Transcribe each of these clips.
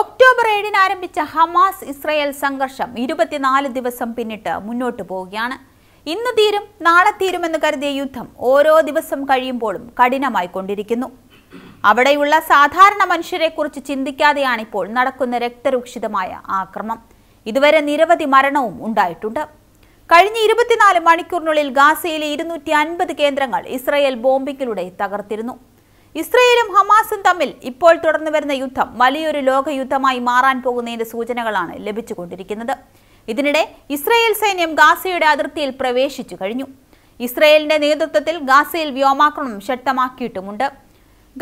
October ഏഴിന് ആരംഭിച്ച Hamas Israel സംഘർഷം ഇരുപത്തിനാല് ദിവസം പിന്നിട്ട് മുന്നോട്ടു പോവുകയാണ് ഇന്ന് തീരും നാളെ തീരുമെന്ന് കരുതിയ യുദ്ധം ഓരോ ദിവസം കഴിയുമ്പോഴും കഠിനമായി കൊണ്ടിരിക്കുന്നു അവിടെയുള്ള സാധാരണ മനുഷ്യരെക്കുറിച്ച് ചിന്തിക്കാതെയാണിപ്പോൾ നടക്കുന്ന രക്തരൂക്ഷിതമായ ആക്രമം ഇതുവരെ നിരവധി മരണവും ഉണ്ടായിട്ടുണ്ട് കഴിഞ്ഞ ഇരുപത്തിനാല് മണിക്കൂറിനുള്ളിൽ ഗാസയിലെ ഇരുന്നൂറ്റി അൻപത് കേന്ദ്രങ്ങൾ ഇസ്രയേൽ ബോംബിങ്ങിലൂടെ തകർത്തിരുന്നു ഇസ്രയേലും ഹമാസും തമ്മിൽ ഇപ്പോൾ തുടർന്നു വരുന്ന യുദ്ധം വലിയൊരു ലോകയുദ്ധമായി മാറാൻ പോകുന്നതിന്റെ സൂചനകളാണ് ലഭിച്ചുകൊണ്ടിരിക്കുന്നത് ഇതിനിടെ ഇസ്രയേൽ സൈന്യം ഗാസയുടെ അതിർത്തിയിൽ പ്രവേശിച്ചു കഴിഞ്ഞു ഇസ്രയേലിന്റെ നേതൃത്വത്തിൽ ഗാസയിൽ വ്യോമാക്രമണം ശക്തമാക്കിയിട്ടുമുണ്ട്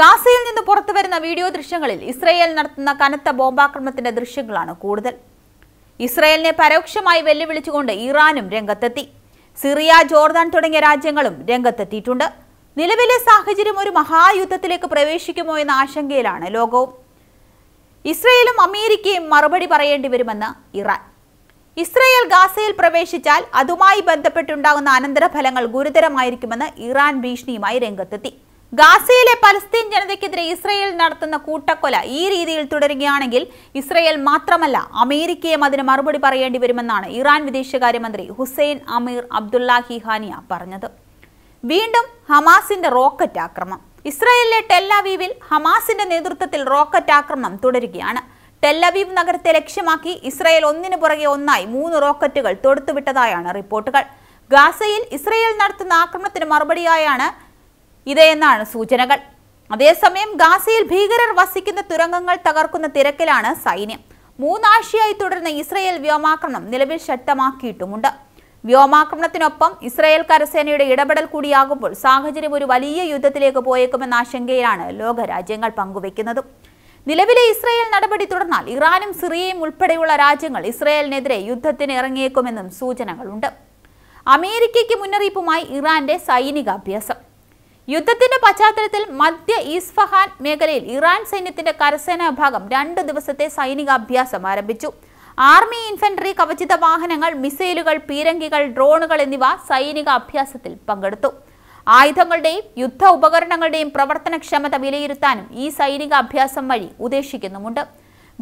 ഗാസയിൽ നിന്ന് പുറത്തു വരുന്ന വീഡിയോ ദൃശ്യങ്ങളിൽ ഇസ്രയേൽ നടത്തുന്ന കനത്ത ബോംബാക്രമണത്തിന്റെ ദൃശ്യങ്ങളാണ് കൂടുതൽ ഇസ്രയേലിനെ പരോക്ഷമായി വെല്ലുവിളിച്ചുകൊണ്ട് ഇറാനും രംഗത്തെത്തി സിറിയ ജോർദാൻ തുടങ്ങിയ രാജ്യങ്ങളും രംഗത്തെത്തിയിട്ടുണ്ട് നിലവിലെ സാഹചര്യം ഒരു മഹായുദ്ധത്തിലേക്ക് പ്രവേശിക്കുമോ എന്ന ആശങ്കയിലാണ് ലോകവും ഇസ്രയേലും അമേരിക്കയും മറുപടി പറയേണ്ടി വരുമെന്ന് ഇറാൻ ഇസ്രയേൽ ഗാസയിൽ പ്രവേശിച്ചാൽ അതുമായി ബന്ധപ്പെട്ടുണ്ടാകുന്ന അനന്തരഫലങ്ങൾ ഗുരുതരമായിരിക്കുമെന്ന് ഇറാൻ ഭീഷണിയുമായി രംഗത്തെത്തി ഗാസയിലെ പലസ്തീൻ ജനതയ്ക്കെതിരെ ഇസ്രയേൽ നടത്തുന്ന കൂട്ടക്കൊല ഈ രീതിയിൽ തുടരുകയാണെങ്കിൽ ഇസ്രയേൽ മാത്രമല്ല അമേരിക്കയും അതിന് മറുപടി പറയേണ്ടി വരുമെന്നാണ് ഇറാൻ വിദേശകാര്യമന്ത്രി ഹുസൈൻ അമീർ അബ്ദുല്ലാഹി ഹാനിയ പറഞ്ഞത് വീണ്ടും ഹമാസിന്റെ റോക്കറ്റ് ആക്രമണം ഇസ്രായേലിലെ ടെല്ലവീവിൽ ഹമാസിന്റെ നേതൃത്വത്തിൽ റോക്കറ്റ് ആക്രമണം തുടരുകയാണ് ടെല്ലവീവ് നഗരത്തെ ലക്ഷ്യമാക്കി ഇസ്രായേൽ ഒന്നിനു പുറകെ ഒന്നായി മൂന്ന് റോക്കറ്റുകൾ തൊടുത്തുവിട്ടതായാണ് റിപ്പോർട്ടുകൾ ഗാസയിൽ ഇസ്രായേൽ നടത്തുന്ന ആക്രമണത്തിന് മറുപടിയായാണ് ഇതെന്നാണ് എന്നാണ് സൂചനകൾ അതേസമയം ഗാസയിൽ ഭീകരർ വസിക്കുന്ന തുരങ്കങ്ങൾ തകർക്കുന്ന തിരക്കിലാണ് സൈന്യം മൂന്നാഴ്ചയായി തുടരുന്ന ഇസ്രായേൽ വ്യോമാക്രമണം നിലവിൽ ശക്തമാക്കിയിട്ടുമുണ്ട് വ്യോമാക്രമണത്തിനൊപ്പം ഇസ്രായേൽ കരസേനയുടെ ഇടപെടൽ കൂടിയാകുമ്പോൾ സാഹചര്യം ഒരു വലിയ യുദ്ധത്തിലേക്ക് പോയേക്കുമെന്ന ആശങ്കയിലാണ് ലോകരാജ്യങ്ങൾ പങ്കുവയ്ക്കുന്നത് നിലവിലെ ഇസ്രായേൽ നടപടി തുടർന്നാൽ ഇറാനും സിറിയയും ഉൾപ്പെടെയുള്ള രാജ്യങ്ങൾ ഇസ്രായേലിനെതിരെ യുദ്ധത്തിന് ഇറങ്ങിയേക്കുമെന്നും സൂചനകളുണ്ട് അമേരിക്കയ്ക്ക് മുന്നറിയിപ്പുമായി ഇറാന്റെ സൈനിക അഭ്യാസം യുദ്ധത്തിന്റെ പശ്ചാത്തലത്തിൽ മധ്യ ഈസ്ഫഹാൻ മേഖലയിൽ ഇറാൻ സൈന്യത്തിന്റെ കരസേനാ വിഭാഗം രണ്ട് ദിവസത്തെ സൈനികാഭ്യാസം ആരംഭിച്ചു ആർമി ഇൻഫൻട്രി കവചിത വാഹനങ്ങൾ മിസൈലുകൾ പീരങ്കികൾ ഡ്രോണുകൾ എന്നിവ സൈനിക അഭ്യാസത്തിൽ പങ്കെടുത്തു ആയുധങ്ങളുടെയും യുദ്ധ ഉപകരണങ്ങളുടെയും പ്രവർത്തനക്ഷമത വിലയിരുത്താനും ഈ സൈനിക അഭ്യാസം വഴി ഉദ്ദേശിക്കുന്നുമുണ്ട്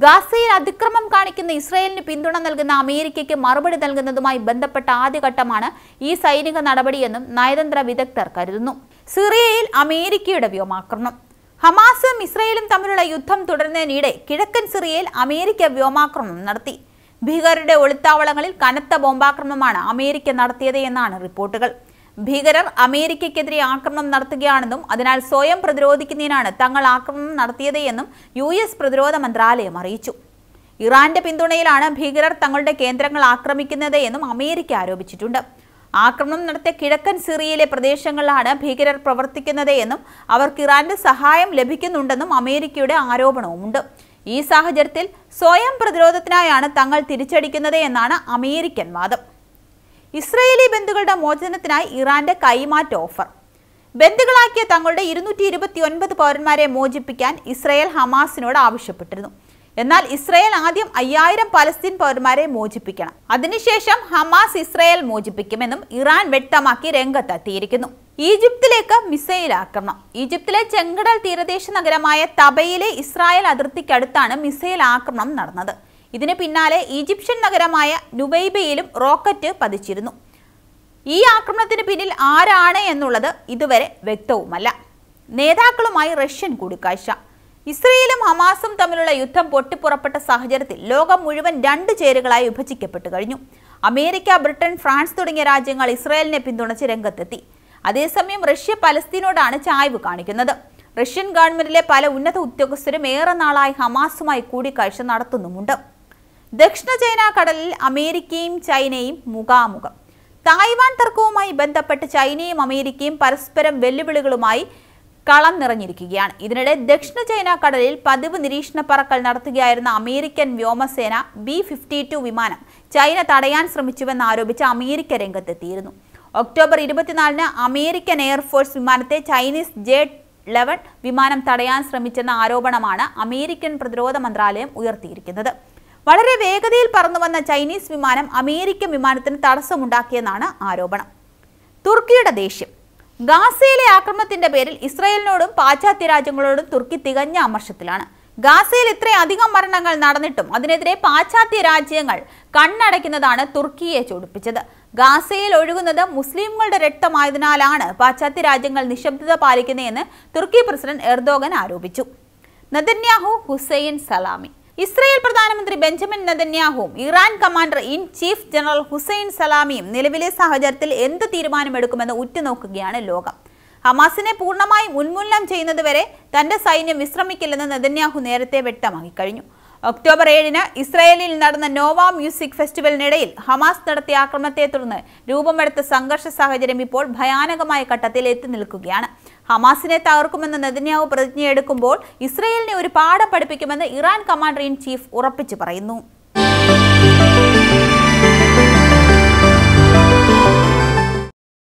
ഗാസയിൽ അതിക്രമം കാണിക്കുന്ന ഇസ്രയേലിന് പിന്തുണ നൽകുന്ന അമേരിക്കയ്ക്ക് മറുപടി നൽകുന്നതുമായി ബന്ധപ്പെട്ട ആദ്യഘട്ടമാണ് ഈ സൈനിക നടപടിയെന്നും നയതന്ത്ര വിദഗ്ധർ കരുതുന്നു സിറിയയിൽ അമേരിക്കയുടെ വ്യോമാക്രമണം ഹമാസും ഇസ്രയേലും തമ്മിലുള്ള യുദ്ധം തുടരുന്നതിനിടെ കിഴക്കൻ സിറിയയിൽ അമേരിക്ക വ്യോമാക്രമണം നടത്തി ഭീകരരുടെ ഒളിത്താവളങ്ങളിൽ കനത്ത ബോംബാക്രമണമാണ് അമേരിക്ക നടത്തിയത് എന്നാണ് റിപ്പോർട്ടുകൾ ഭീകരർ അമേരിക്കയ്ക്കെതിരെ ആക്രമണം നടത്തുകയാണെന്നും അതിനാൽ സ്വയം പ്രതിരോധിക്കുന്നതിനാണ് തങ്ങൾ ആക്രമണം നടത്തിയത് എന്നും യു എസ് പ്രതിരോധ മന്ത്രാലയം അറിയിച്ചു ഇറാന്റെ പിന്തുണയിലാണ് ഭീകരർ തങ്ങളുടെ കേന്ദ്രങ്ങൾ ആക്രമിക്കുന്നത് എന്നും അമേരിക്ക ആരോപിച്ചിട്ടുണ്ട് ആക്രമണം നടത്തിയ കിഴക്കൻ സിറിയയിലെ പ്രദേശങ്ങളിലാണ് ഭീകരർ പ്രവർത്തിക്കുന്നത് എന്നും അവർക്ക് ഇറാന്റെ സഹായം ലഭിക്കുന്നുണ്ടെന്നും അമേരിക്കയുടെ ആരോപണവുമുണ്ട് ഈ സാഹചര്യത്തിൽ സ്വയം പ്രതിരോധത്തിനായാണ് തങ്ങൾ തിരിച്ചടിക്കുന്നത് എന്നാണ് അമേരിക്കൻ വാദം ഇസ്രയേലി ബന്ധുക്കളുടെ മോചനത്തിനായി ഇറാന്റെ കൈമാറ്റ ഓഫർ ബന്ധുക്കളാക്കിയ തങ്ങളുടെ ഇരുന്നൂറ്റി ഇരുപത്തി ഒൻപത് പൗരന്മാരെ മോചിപ്പിക്കാൻ ഇസ്രയേൽ ഹമാസിനോട് ആവശ്യപ്പെട്ടിരുന്നു എന്നാൽ ഇസ്രയേൽ ആദ്യം അയ്യായിരം പലസ്തീൻ പൗരന്മാരെ മോചിപ്പിക്കണം അതിനുശേഷം ഹമാസ് ഇസ്രയേൽ മോചിപ്പിക്കുമെന്നും ഇറാൻ വ്യക്തമാക്കി രംഗത്തെത്തിയിരിക്കുന്നു ഈജിപ്തിലേക്ക് മിസൈൽ ആക്രമണം ഈജിപ്തിലെ ചെങ്കടൽ തീരദേശ നഗരമായ തബയിലെ ഇസ്രായേൽ അതിർത്തിക്കടുത്താണ് മിസൈൽ ആക്രമണം നടന്നത് ഇതിന് പിന്നാലെ ഈജിപ്ഷ്യൻ നഗരമായ നുബൈബയിലും റോക്കറ്റ് പതിച്ചിരുന്നു ഈ ആക്രമണത്തിന് പിന്നിൽ ആരാണ് എന്നുള്ളത് ഇതുവരെ വ്യക്തവുമല്ല നേതാക്കളുമായി റഷ്യൻ കൂടിക്കാഴ്ച ഇസ്രയേലും ഹമാസും തമ്മിലുള്ള യുദ്ധം പൊട്ടിപ്പുറപ്പെട്ട സാഹചര്യത്തിൽ ലോകം മുഴുവൻ രണ്ട് ചേരുകളായി വിഭജിക്കപ്പെട്ടു കഴിഞ്ഞു അമേരിക്ക ബ്രിട്ടൻ ഫ്രാൻസ് തുടങ്ങിയ രാജ്യങ്ങൾ ഇസ്രയേലിനെ പിന്തുണച്ച് രംഗത്തെത്തി അതേസമയം റഷ്യ പലസ്തീനോടാണ് ചായ്വ് കാണിക്കുന്നത് റഷ്യൻ ഗവൺമെന്റിലെ പല ഉന്നത ഉദ്യോഗസ്ഥരും ഏറെ നാളായി ഹമാസുമായി കൂടിക്കാഴ്ച നടത്തുന്നുമുണ്ട് ദക്ഷിണ ചൈന കടലിൽ അമേരിക്കയും ചൈനയും മുഖാമുഖം തായ്വാൻ തർക്കവുമായി ബന്ധപ്പെട്ട് ചൈനയും അമേരിക്കയും പരസ്പരം വെല്ലുവിളികളുമായി കളം നിറഞ്ഞിരിക്കുകയാണ് ഇതിനിടെ ദക്ഷിണ ചൈന കടലിൽ പതിവ് നിരീക്ഷണ പറക്കൽ നടത്തുകയായിരുന്ന അമേരിക്കൻ വ്യോമസേന ബി ഫിഫ്റ്റി വിമാനം ചൈന തടയാൻ ശ്രമിച്ചുവെന്നാരോപിച്ച് അമേരിക്ക രംഗത്തെത്തിയിരുന്നു ഒക്ടോബർ ഇരുപത്തിനാലിന് അമേരിക്കൻ എയർഫോഴ്സ് വിമാനത്തെ ചൈനീസ് ജെ ലെവൻ വിമാനം തടയാൻ ശ്രമിച്ചെന്ന ആരോപണമാണ് അമേരിക്കൻ പ്രതിരോധ മന്ത്രാലയം ഉയർത്തിയിരിക്കുന്നത് വളരെ വേഗതയിൽ പറന്നുവന്ന ചൈനീസ് വിമാനം അമേരിക്കൻ വിമാനത്തിന് തടസ്സമുണ്ടാക്കിയെന്നാണ് ആരോപണം തുർക്കിയുടെ ദേഷ്യം ഗാസയിലെ ആക്രമണത്തിന്റെ പേരിൽ ഇസ്രയേലിനോടും പാശ്ചാത്യ രാജ്യങ്ങളോടും തുർക്കി തികഞ്ഞ അമർഷത്തിലാണ് ഗാസയിൽ ഇത്രയധികം മരണങ്ങൾ നടന്നിട്ടും അതിനെതിരെ പാശ്ചാത്യ രാജ്യങ്ങൾ കണ്ണടയ്ക്കുന്നതാണ് തുർക്കിയെ ചൊടിപ്പിച്ചത് ഗാസയിൽ ഒഴുകുന്നത് മുസ്ലിംകളുടെ രക്തമായതിനാലാണ് പാശ്ചാത്യ രാജ്യങ്ങൾ നിശബ്ദത പാലിക്കുന്നതെന്ന് തുർക്കി പ്രസിഡന്റ് എർദോഗൻ ആരോപിച്ചു നദന്യാഹു ഹുസൈൻ സലാമി ഇസ്രയേൽ പ്രധാനമന്ത്രി ബെഞ്ചമിൻ നദന്യാഹുവും Iran commander in chief general Hussein സലാമിയും നിലവിലെ സാഹചര്യത്തിൽ എന്ത് തീരുമാനമെടുക്കുമെന്ന് ഉറ്റുനോക്കുകയാണ് ലോകം ഹമാസിനെ പൂർണ്ണമായി ഉന്മൂലനം ചെയ്യുന്നതുവരെ തന്റെ സൈന്യം വിശ്രമിക്കില്ലെന്ന് നെതന്യാഹു നേരത്തെ വ്യക്തമാക്കി കഴിഞ്ഞു ഒക്ടോബർ ഏഴിന് ഇസ്രായേലിൽ നടന്ന നോവ മ്യൂസിക് ഫെസ്റ്റിവലിനിടയിൽ ഹമാസ് നടത്തിയ ആക്രമണത്തെ തുടർന്ന് രൂപമെടുത്ത സംഘർഷ സാഹചര്യം ഇപ്പോൾ ഭയാനകമായ ഘട്ടത്തിൽ എത്തി നിൽക്കുകയാണ് ഹമാസിനെ തകർക്കുമെന്ന് നെതന്യാഹു പ്രതിജ്ഞയെടുക്കുമ്പോൾ ഇസ്രയേലിനെ ഒരു പാഠം പഠിപ്പിക്കുമെന്ന് ഇറാൻ കമാൻഡർ ഇൻ ചീഫ് ഉറപ്പിച്ചു പറയുന്നു